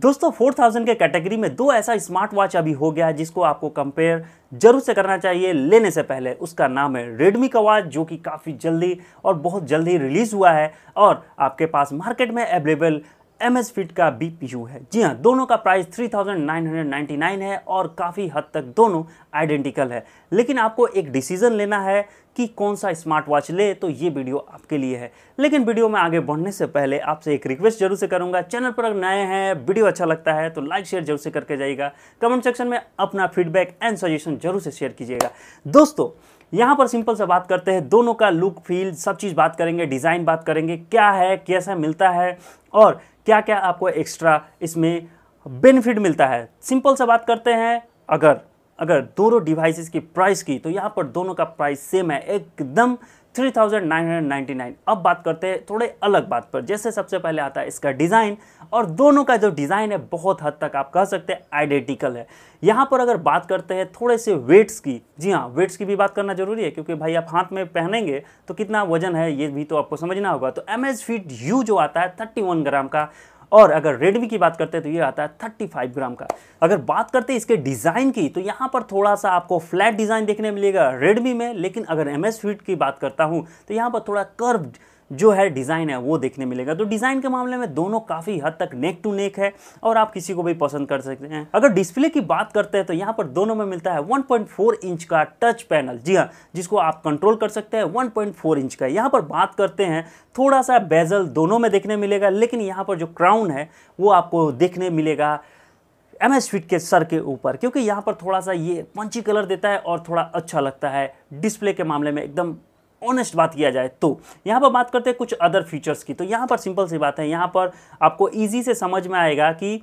दोस्तों 4000 के कैटेगरी में दो ऐसा स्मार्ट वॉच अभी हो गया है जिसको आपको कंपेयर जरूर से करना चाहिए लेने से पहले उसका नाम है रेडमी का वॉच जो कि काफ़ी जल्दी और बहुत जल्दी रिलीज़ हुआ है और आपके पास मार्केट में अवेलेबल एम एस फिट का बी पी यू है जी हाँ दोनों का प्राइस 3999 है और काफ़ी हद तक दोनों आइडेंटिकल है लेकिन आपको एक डिसीजन लेना है कि कौन सा स्मार्ट वॉच ले तो ये वीडियो आपके लिए है लेकिन वीडियो में आगे बढ़ने से पहले आपसे एक रिक्वेस्ट जरूर से करूँगा चैनल पर नए हैं वीडियो अच्छा लगता है तो लाइक शेयर जरूर से करके जाइएगा कमेंट सेक्शन में अपना फीडबैक एंड सजेशन जरूर से शेयर कीजिएगा दोस्तों यहाँ पर सिंपल से बात करते हैं दोनों का लुक फील सब चीज़ बात करेंगे डिज़ाइन बात करेंगे क्या है कैसा मिलता है और क्या क्या आपको एक्स्ट्रा इसमें बेनिफिट मिलता है सिंपल से बात करते हैं अगर अगर दोनों डिवाइसेस की प्राइस की तो यहाँ पर दोनों का प्राइस सेम है एकदम 3999 अब बात करते हैं थोड़े अलग बात पर जैसे सबसे पहले आता है इसका डिज़ाइन और दोनों का जो डिज़ाइन है बहुत हद तक आप कह सकते हैं आइडेंटिकल है यहाँ पर अगर बात करते हैं थोड़े से वेट्स की जी हाँ वेट्स की भी बात करना जरूरी है क्योंकि भाई आप हाथ में पहनेंगे तो कितना वजन है ये भी तो आपको समझना होगा तो एम एच फिट यू जो आता है थर्टी ग्राम का और अगर रेडमी की बात करते हैं तो ये आता है 35 ग्राम का अगर बात करते हैं इसके डिज़ाइन की तो यहाँ पर थोड़ा सा आपको फ्लैट डिज़ाइन देखने मिलेगा रेडमी में लेकिन अगर एम एस की बात करता हूँ तो यहाँ पर थोड़ा कर्व्ड जो है डिज़ाइन है वो देखने मिलेगा तो डिज़ाइन के मामले में दोनों काफ़ी हद तक नेक टू नेक है और आप किसी को भी पसंद कर सकते हैं अगर डिस्प्ले की बात करते हैं तो यहाँ पर दोनों में मिलता है 1.4 इंच का टच पैनल जी हाँ जिसको आप कंट्रोल कर सकते हैं 1.4 इंच का यहाँ पर बात करते हैं थोड़ा सा बेजल दोनों में देखने मिलेगा लेकिन यहाँ पर जो क्राउन है वो आपको देखने मिलेगा एम एस फिट के सर के ऊपर क्योंकि यहाँ पर थोड़ा सा ये पंची कलर देता है और थोड़ा अच्छा लगता है डिस्प्ले के मामले में एकदम ऑनेस्ट बात किया जाए तो यहाँ पर बात करते हैं कुछ अदर फीचर्स की तो यहाँ पर सिंपल सी बात है यहाँ पर आपको ईजी से समझ में आएगा कि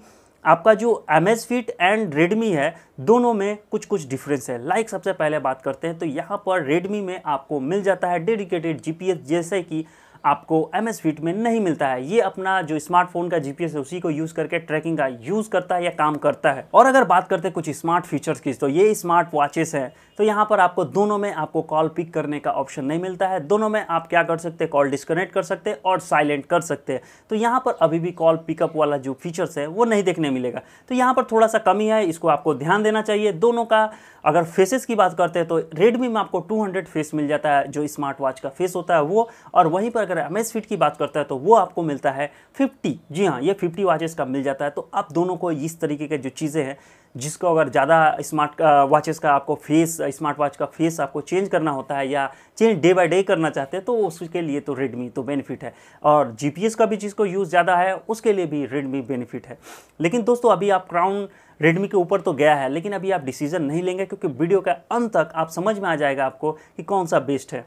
आपका जो Amazfit and Redmi है दोनों में कुछ कुछ डिफरेंस है लाइक like सबसे पहले बात करते हैं तो यहाँ पर रेडमी में आपको मिल जाता है डेडिकेटेड जीपीएस जैसे कि आपको एम एस में नहीं मिलता है ये अपना जो स्मार्टफोन का जीपीएस है उसी को यूज़ करके ट्रैकिंग का यूज़ करता है या काम करता है और अगर बात करते हैं कुछ स्मार्ट फीचर्स की तो ये स्मार्ट वॉचेस हैं तो यहाँ पर आपको दोनों में आपको कॉल पिक करने का ऑप्शन नहीं मिलता है दोनों में आप क्या कर सकते हैं कॉल डिस्कनेक्ट कर सकते हैं और साइलेंट कर सकते हैं तो यहाँ पर अभी भी कॉल पिकअप वाला जो फीचर्स है वो नहीं देखने मिलेगा तो यहाँ पर थोड़ा सा कमी है इसको आपको ध्यान देना चाहिए दोनों का अगर फेसेस की बात करते हैं तो रेडमी में आपको टू फेस मिल जाता है जो स्मार्ट वॉच का फेस होता है वो और वहीं पर अगर अगर एम एस फिट की बात करता है तो वो आपको मिलता है फिफ्टी जी हाँ ये फिफ्टी वॉचेस का मिल जाता है तो आप दोनों को इस तरीके के जो चीज़ें हैं जिसको अगर ज़्यादा स्मार्ट वॉचेस का आपको फेस स्मार्ट वॉच का फेस आपको चेंज करना होता है या चेंज डे बाय डे करना चाहते हैं तो उसके लिए तो रेडमी तो बेनिफिट है और जीपीएस का भी जिसको यूज़ ज़्यादा है उसके लिए भी रेडमी बेनिफिट है लेकिन दोस्तों अभी आप क्राउन रेडमी के ऊपर तो गया है लेकिन अभी आप डिसीजन नहीं लेंगे क्योंकि वीडियो का अंत तक आप समझ में आ जाएगा आपको कि कौन सा बेस्ट है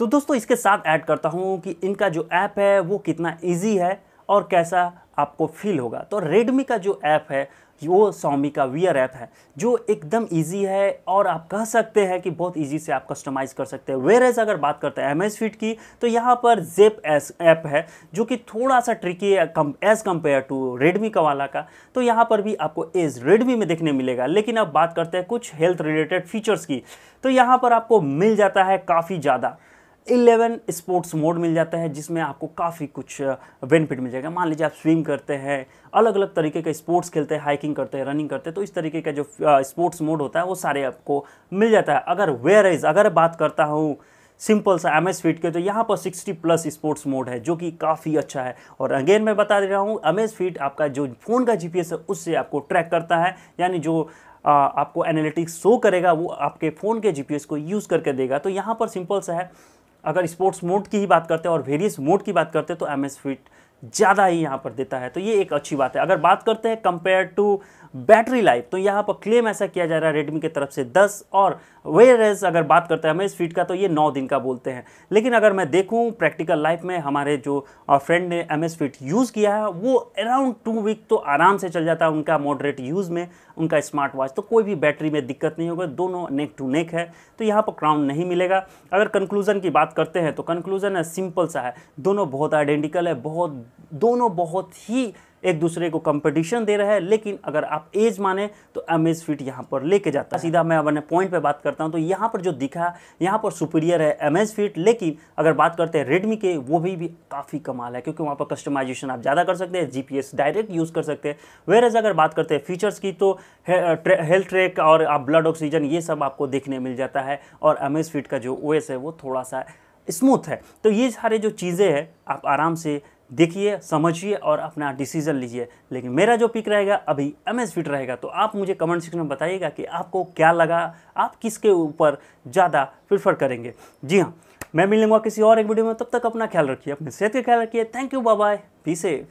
तो दोस्तों इसके साथ ऐड करता हूँ कि इनका जो ऐप है वो कितना ईजी है और कैसा आपको फील होगा तो रेडमी का जो ऐप है वो सोमी का वियर ऐप है जो एकदम इजी है और आप कह सकते हैं कि बहुत इजी से आप कस्टमाइज़ कर सकते हैं वेर एज अगर बात करते हैं एम एस फिट की तो यहाँ पर जेप एस ऐप है जो कि थोड़ा सा ट्रिकी है come as compare to Redmi का वाला का तो यहाँ पर भी आपको एज रेडमी में देखने मिलेगा लेकिन अब बात करते हैं कुछ हेल्थ रिलेटेड फीचर्स की तो यहाँ पर आपको मिल जाता है काफ़ी ज़्यादा इलेवन स्पोर्ट्स मोड मिल जाता है जिसमें आपको काफ़ी कुछ बेनिफिट मिल जाएगा मान लीजिए आप स्विम करते हैं अलग अलग तरीके के स्पोर्ट्स खेलते हैं हाइकिंग करते हैं रनिंग करते हैं तो इस तरीके का जो स्पोर्ट्स मोड होता है वो सारे आपको मिल जाता है अगर वेयर इज़ अगर बात करता हूँ सिंपल सा एम एस फीट के तो यहाँ पर 60 प्लस स्पोर्ट्स मोड है जो कि काफ़ी अच्छा है और अगेन मैं बता दे रहा हूँ एम एस फीट आपका जो फ़ोन का एस है उससे आपको ट्रैक करता है यानी जो आ, आपको एनालिटिक्स शो करेगा वो आपके फ़ोन के एस को यूज़ करके देगा तो यहाँ पर सिंपल सा है अगर स्पोर्ट्स मोड की ही बात करते हैं और वेरियस मोड की बात करते हैं तो एम एस फिट ज़्यादा ही यहाँ पर देता है तो ये एक अच्छी बात है अगर बात करते हैं कंपेयर टू बैटरी लाइफ तो यहाँ पर क्लेम ऐसा किया जा रहा है रेडमी की तरफ से दस और वेयर एज अगर बात करते हैं हमें इस फीट का तो ये नौ दिन का बोलते हैं लेकिन अगर मैं देखूँ प्रैक्टिकल लाइफ में हमारे जो फ्रेंड ने एम एस फिट यूज़ किया है वो अराउंड टू वीक तो आराम से चल जाता है उनका मॉडरेट यूज़ में उनका स्मार्ट वॉच तो कोई भी बैटरी में दिक्कत नहीं होगा दोनों नेक टू नेक है तो यहाँ पर क्राउन नहीं मिलेगा अगर कंक्लूजन की बात करते हैं तो कंक्लूजन सिंपल सा है दोनों बहुत आइडेंटिकल है बहुत दोनों बहुत ही एक दूसरे को कंपटीशन दे रहा है लेकिन अगर आप एज माने तो एमेज फिट यहाँ पर लेके जाता है सीधा मैं अपने पॉइंट पे बात करता हूँ तो यहाँ पर जो दिखा यहाँ पर सुपीरियर है एमेज फिट लेकिन अगर बात करते हैं रेडमी के वो भी, भी काफ़ी कमाल है क्योंकि वहाँ पर कस्टमाइजेशन आप ज़्यादा कर सकते हैं जी डायरेक्ट यूज़ कर सकते हैं एज अगर बात करते हैं फीचर्स की तो हेल्थ ट्रैक uh, और आप ब्लड ऑक्सीजन ये सब आपको देखने मिल जाता है और एमेज फिट का जो ओ है वो थोड़ा सा स्मूथ है तो ये सारे जो चीज़ें हैं आप आराम से देखिए समझिए और अपना डिसीजन लीजिए लेकिन मेरा जो पिक रहेगा अभी एम एस फिट रहेगा तो आप मुझे कमेंट सेक्शन में बताइएगा कि आपको क्या लगा आप किसके ऊपर ज़्यादा प्रेफर करेंगे जी हाँ मैं मिलूंगा किसी और एक वीडियो में तब तक अपना ख्याल रखिए अपने सेहत का ख्याल रखिए thank you bye be safe